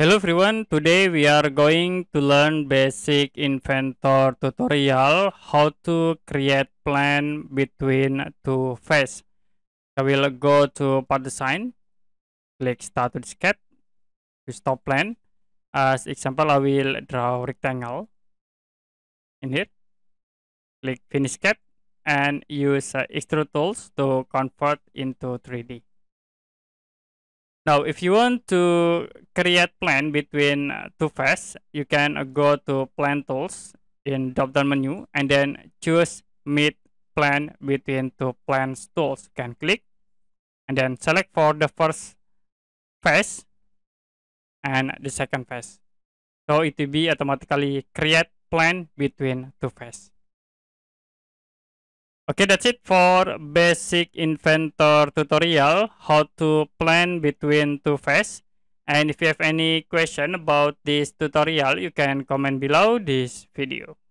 Hello everyone, today we are going to learn basic inventor tutorial how to create plan between two phase. I will go to part design, click start with sketch to stop plan. As example, I will draw rectangle in here. Click finish sketch and use uh, extrude tools to convert into 3D. Now, if you want to create plan between uh, two faces, you can uh, go to plan tools in drop-down menu and then choose meet plan between two plans tools. You can click and then select for the first phase and the second phase. So it will be automatically create plan between two phases. Okay, that's it for basic inventor tutorial, how to plan between two faces, And if you have any question about this tutorial, you can comment below this video.